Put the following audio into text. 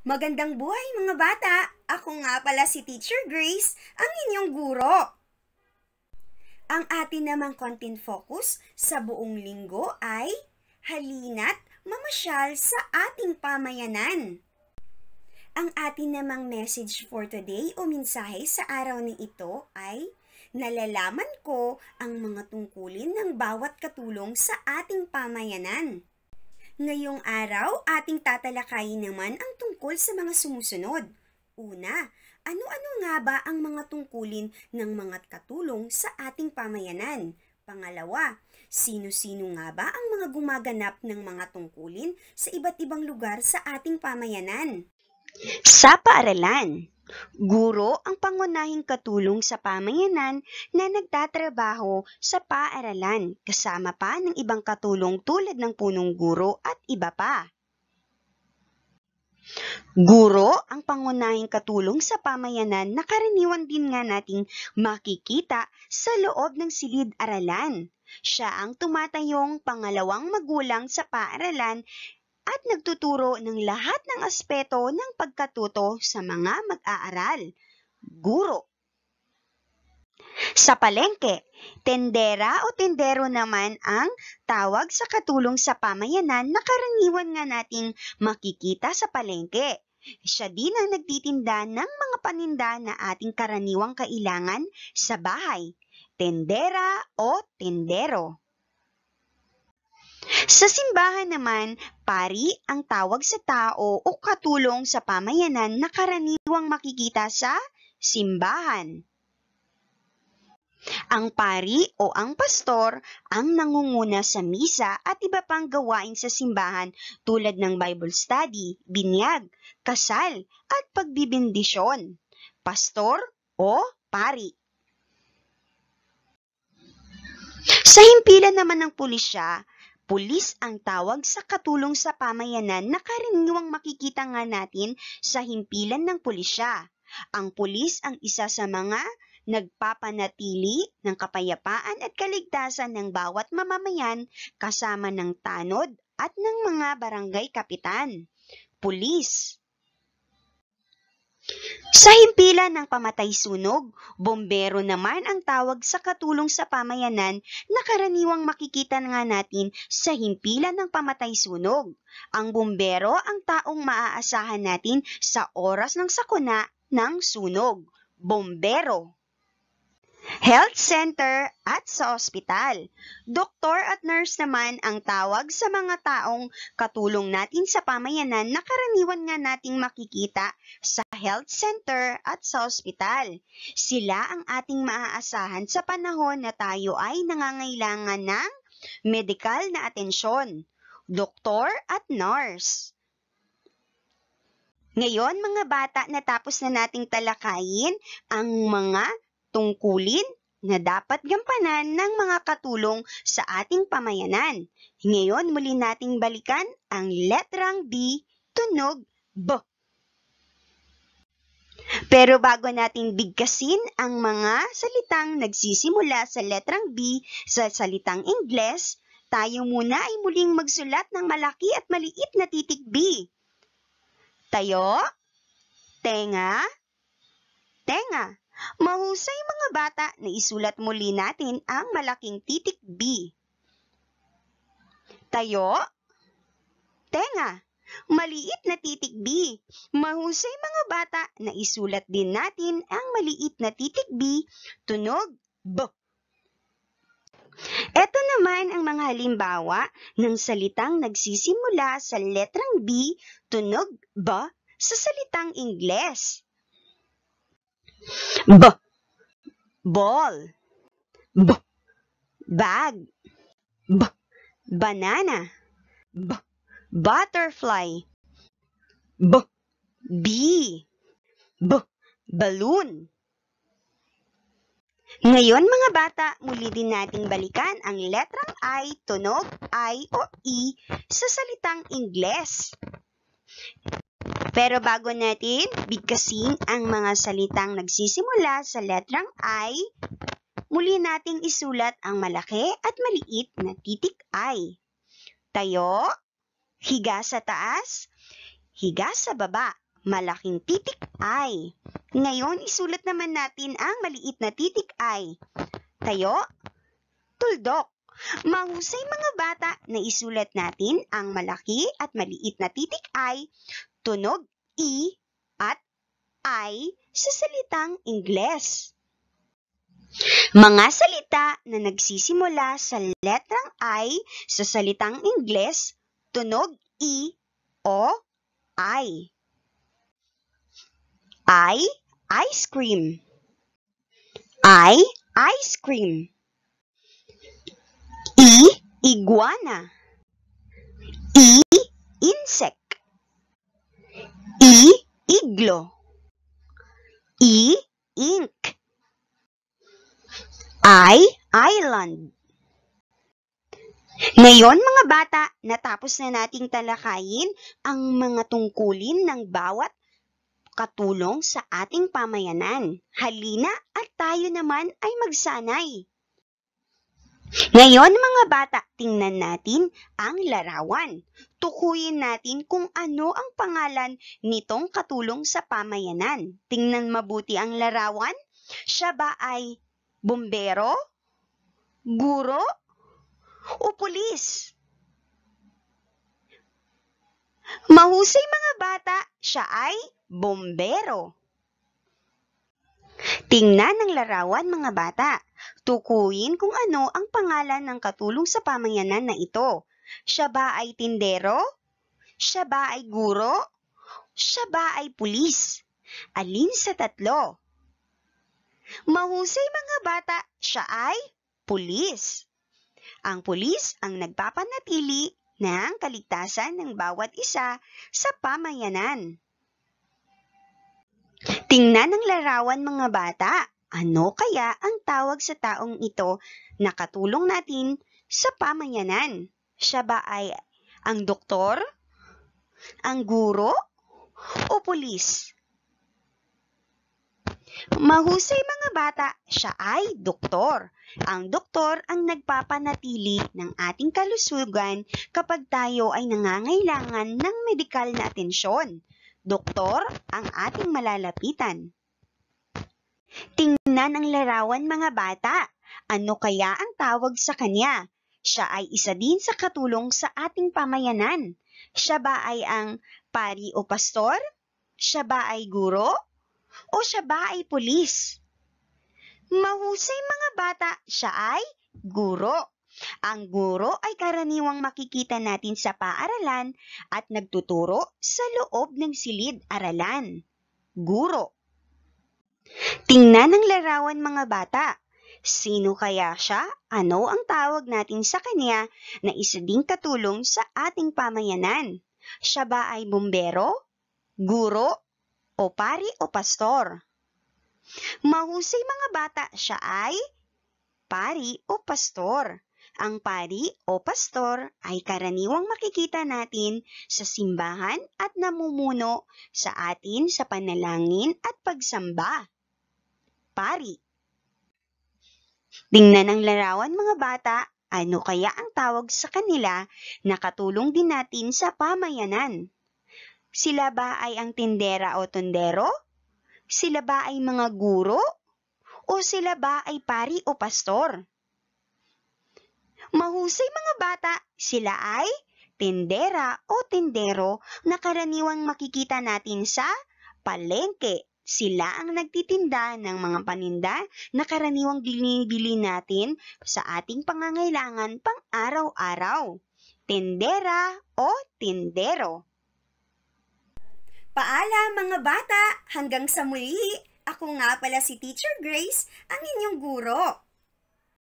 Magandang buhay mga bata! Ako nga pala si Teacher Grace, ang inyong guro. Ang atin namang content focus sa buong linggo ay halina't mamasyal sa ating pamayanan. Ang atin namang message for today o mensahe sa araw na ito ay nalalaman ko ang mga tungkulin ng bawat katulong sa ating pamayanan. Ngayong araw, ating tatalakayin naman ang tungkol sa mga sumusunod. Una, ano-ano nga ba ang mga tungkulin ng mga katulong sa ating pamayanan? Pangalawa, sino-sino nga ba ang mga gumaganap ng mga tungkulin sa iba't ibang lugar sa ating pamayanan? Sa paaralan, guro ang pangunahing katulong sa pamayanan na nagtatrabaho sa paaralan kasama pa ng ibang katulong tulad ng punong guro at iba pa. Guro ang pangunahing katulong sa pamayanan na karaniwan din nga nating makikita sa loob ng silid-aralan. Siya ang tumatayong pangalawang magulang sa paaralan at nagtuturo ng lahat ng aspeto ng pagkatuto sa mga mag-aaral. Guro. Sa palengke, tendera o tendero naman ang tawag sa katulong sa pamayanan na karaniwan nga nating makikita sa palengke. Siya din ang nagtitinda ng mga paninda na ating karaniwang kailangan sa bahay, tendera o tendero. Sa simbahan naman, pari ang tawag sa tao o katulong sa pamayanan na karaniwang makikita sa simbahan. Ang pari o ang pastor ang nangunguna sa misa at iba pang gawain sa simbahan tulad ng Bible study, binyag, kasal at pagbibindisyon. Pastor o pari. Sa himpilan naman ng pulisya, Pulis ang tawag sa katulong sa pamayanan na karaniwang makikita nga natin sa himpilan ng pulisya. Ang pulis ang isa sa mga nagpapanatili ng kapayapaan at kaligtasan ng bawat mamamayan kasama ng tanod at ng mga barangay kapitan. Pulis sa himpilan ng pamatay-sunog, bombero naman ang tawag sa katulong sa pamayanan na karaniwang makikita nga natin sa himpilan ng pamatay-sunog. Ang bombero ang taong maaasahan natin sa oras ng sakuna ng sunog. Bombero health center at sa ospital. Doktor at nurse naman ang tawag sa mga taong katulong natin sa pamayanan na karaniwan nga nating makikita sa health center at sa ospital. Sila ang ating maaasahan sa panahon na tayo ay nangangailangan ng medical na atensyon, doktor at nurse. Ngayon mga bata, natapos na nating talakayin ang mga tungkulin na dapat gampanan ng mga katulong sa ating pamayanan. Ngayon muli nating balikan ang letrang B, tunog B. Pero bago natin bigkasin ang mga salitang nagsisimula sa letrang B sa salitang Ingles, tayo muna ay muling magsulat ng malaki at maliit na titik B. Tayo, tenga, tenga. Mahusay mga bata na isulat muli natin ang malaking titik B. Tayo, tenga maliit na titik B. Mahusay mga bata na isulat din natin ang maliit na titik B, tunog B. Ito naman ang mga halimbawa ng salitang nagsisimula sa letrang B, tunog B, sa salitang Ingles. B. Ball. B. Bag. B. Banana. B butterfly b bee b balloon Ngayon mga bata, muli din nating balikan ang letrang I, tunog, I o E sa salitang Ingles. Pero bago natin bigkasin ang mga salitang nagsisimula sa letrang I, muli nating isulat ang malaki at maliit na titik I. Tayo, Higa sa taas, higa sa baba, malaking titik I. Ngayon, isulat naman natin ang maliit na titik I. Tayo, tuldok. Mahusay mga bata na isulat natin ang malaki at maliit na titik I, tunog E at I sa salitang Ingles. Mga salita na nagsisimula sa letrang I sa salitang Ingles Tunog I o I. I, ice cream. I, ice cream. I, iguana. I, insect. I, iglo. I, ink. I, island. Ngayon mga bata, natapos na nating talakayin ang mga tungkulin ng bawat katulong sa ating pamayanan. Halina at tayo naman ay magsanay. Ngayon mga bata, tingnan natin ang larawan. Tukuyin natin kung ano ang pangalan nitong katulong sa pamayanan. Tingnan mabuti ang larawan. Siya ba ay bombero, guro, o pulis. Mahusay mga bata, siya ay bombero. Tingnan ang larawan mga bata. Tukuyin kung ano ang pangalan ng katulong sa pamayanan na ito. Siya ba ay tindero? Siya ba ay guro? Siya ba ay pulis? Alin sa tatlo? Mahusay mga bata, siya ay pulis. Ang pulis ang nagpapanatili ng kaligtasan ng bawat isa sa pamayanan. Tingnan ang larawan mga bata. Ano kaya ang tawag sa taong ito na katulong natin sa pamayanan? Siya ba ay ang doktor? Ang guro? O pulis? Mahusay mga bata, siya ay doktor. Ang doktor ang nagpapanatili ng ating kalusugan kapag tayo ay nangangailangan ng medikal na atensyon. Doktor ang ating malalapitan. Tingnan ang larawan mga bata. Ano kaya ang tawag sa kanya? Siya ay isa din sa katulong sa ating pamayanan. Siya ba ay ang pari o pastor? Siya ba ay guro? o siya ba ay pulis? Mahusay mga bata, siya ay guro. Ang guro ay karaniwang makikita natin sa paaralan at nagtuturo sa loob ng silid-aralan. Guro. Tingnan ang larawan mga bata. Sino kaya siya? Ano ang tawag natin sa kanya na isa ding katulong sa ating pamayanan? Siya ba ay bumbero? Guro? o pari o pastor. Mahusay mga bata, siya ay pari o pastor. Ang pari o pastor ay karaniwang makikita natin sa simbahan at namumuno sa atin sa panalangin at pagsamba. Pari Tingnan ang larawan mga bata, ano kaya ang tawag sa kanila na katulong din natin sa pamayanan? Sila ba ay ang tindera o tundero? Sila ba ay mga guro? O sila ba ay pari o pastor? Mahusay mga bata, sila ay tindera o tindero na karaniwang makikita natin sa palengke. Sila ang nagtitinda ng mga paninda na karaniwang binibili natin sa ating pangangailangan pang araw-araw. Tindera o tindero. Paala mga bata! Hanggang sa muli! Ako nga pala si Teacher Grace, ang inyong guro.